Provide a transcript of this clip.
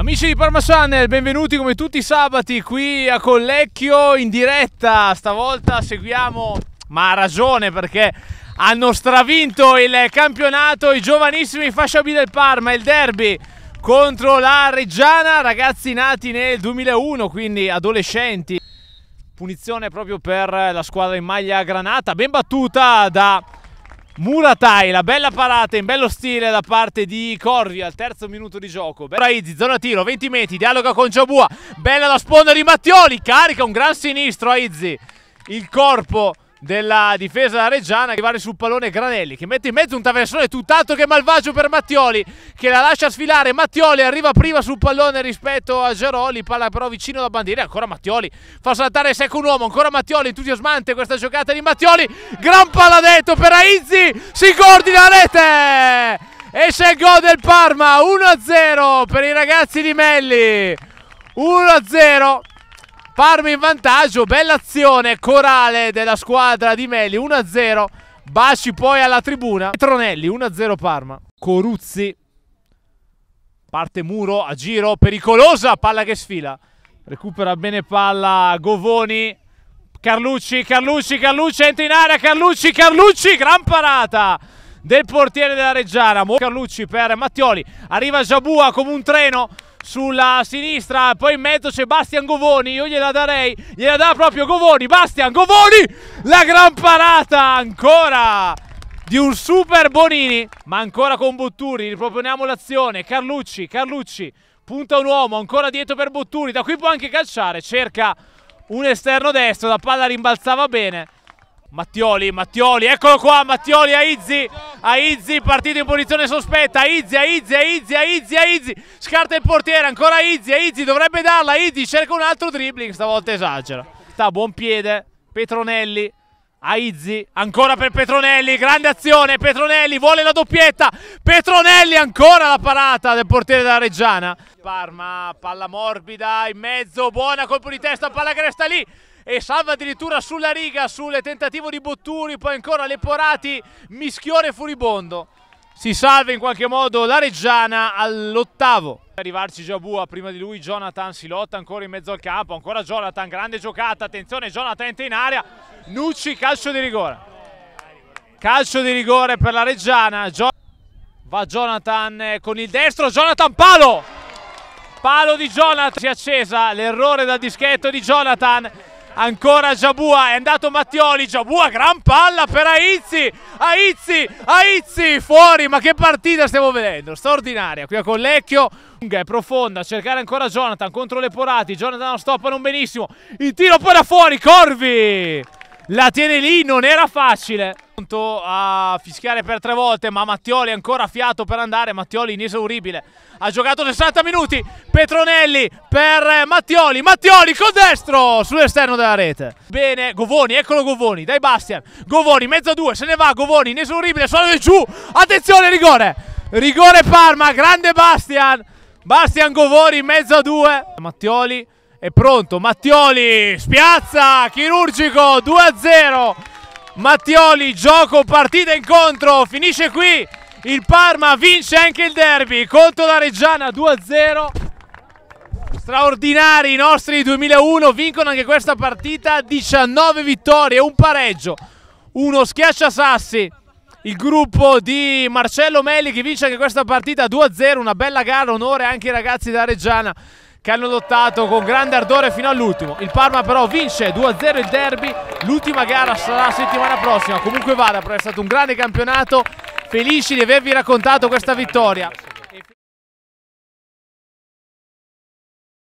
Amici di Parma Channel, benvenuti come tutti i sabati qui a Collecchio in diretta. Stavolta seguiamo, ma ha ragione perché hanno stravinto il campionato i giovanissimi fascia B del Parma, il derby contro la Reggiana, ragazzi nati nel 2001, quindi adolescenti. Punizione proprio per la squadra in maglia granata, ben battuta da Muratai, la bella parata in bello stile da parte di Corvi al terzo minuto di gioco. Braizi, zona tiro, 20 metri, dialoga con Giabua. Bella la sponda di Mattioli, carica un gran sinistro Aizzi. Il corpo della difesa reggiana arrivare sul pallone Granelli che mette in mezzo un traversone tutt'altro che malvagio per Mattioli che la lascia sfilare Mattioli arriva prima sul pallone rispetto a Geroli palla però vicino alla bandiera ancora Mattioli fa saltare secco un uomo ancora Mattioli entusiasmante questa giocata di Mattioli gran palla dentro per Aizzi si coordina la rete esce il gol del Parma 1-0 per i ragazzi di Melli 1-0 Parma in vantaggio, bella azione corale della squadra di Melli, 1-0. Basci poi alla tribuna. Tronelli, 1-0 Parma. Coruzzi. Parte Muro a giro, pericolosa, palla che sfila. Recupera bene palla Govoni. Carlucci, Carlucci, Carlucci, entra in area, Carlucci, Carlucci, gran parata del portiere della Reggiana. Carlucci per Mattioli, arriva Giabua come un treno, sulla sinistra, poi in mezzo c'è Bastian Govoni, io gliela darei, gliela dà proprio Govoni, Bastian Govoni, la gran parata ancora di un super Bonini, ma ancora con Botturi, riproponiamo l'azione, Carlucci, Carlucci, punta un uomo, ancora dietro per Botturi, da qui può anche calciare, cerca un esterno destro, la palla rimbalzava bene. Mattioli, Mattioli, eccolo qua, Mattioli a Izzi, a Izzi, partito in posizione sospetta, Izzi, a Izzi, a Izzi, a Izzi, a Izzi, scarta il portiere, ancora Izzi, a Izzi, dovrebbe darla, Izzi cerca un altro dribbling, stavolta esagera, sta buon piede, Petronelli, a Izzi, ancora per Petronelli, grande azione, Petronelli vuole la doppietta, Petronelli ancora la parata del portiere della Reggiana, Parma, palla morbida in mezzo, buona colpo di testa, palla che resta lì, e salva addirittura sulla riga sul tentativo di Botturi, poi ancora Leporati, mischione furibondo. Si salva in qualche modo la Reggiana all'ottavo. Arrivarci Giabua, prima di lui Jonathan si lotta ancora in mezzo al campo, ancora Jonathan, grande giocata, attenzione Jonathan entra in area, Nucci calcio di rigore. Calcio di rigore per la Reggiana, Gio va Jonathan eh, con il destro, Jonathan palo! Palo di Jonathan, si è accesa l'errore dal dischetto di Jonathan ancora Giabua, è andato Mattioli, Giabua gran palla per Aizzi, Aizzi, Aizzi fuori, ma che partita stiamo vedendo, straordinaria, qui a Collecchio, lunga e profonda, cercare ancora Jonathan contro le Porati, Jonathan lo stoppa non benissimo, il tiro poi da fuori, Corvi, la tiene lì, non era facile pronto a fischiare per tre volte, ma Mattioli ancora fiato per andare, Mattioli inesauribile. Ha giocato 60 minuti, Petronelli per Mattioli, Mattioli col destro sull'esterno della rete. Bene, Govoni, eccolo Govoni, dai Bastian, Govoni mezzo a due, se ne va Govoni, inesauribile, solo giù, attenzione rigore, rigore Parma, grande Bastian, Bastian Govoni mezzo a due, Mattioli è pronto, Mattioli spiazza, chirurgico, 2 a 0. Mattioli, gioco, partita, incontro, finisce qui. Il Parma vince anche il derby contro la Reggiana 2-0 straordinari i nostri 2001 vincono anche questa partita 19 vittorie, un pareggio uno schiacciasassi il gruppo di Marcello Melli che vince anche questa partita 2-0 una bella gara, onore anche ai ragazzi della Reggiana che hanno lottato con grande ardore fino all'ultimo. Il Parma però vince 2-0 il derby, l'ultima gara sarà la settimana prossima. Comunque vada, però è stato un grande campionato, felici di avervi raccontato questa vittoria.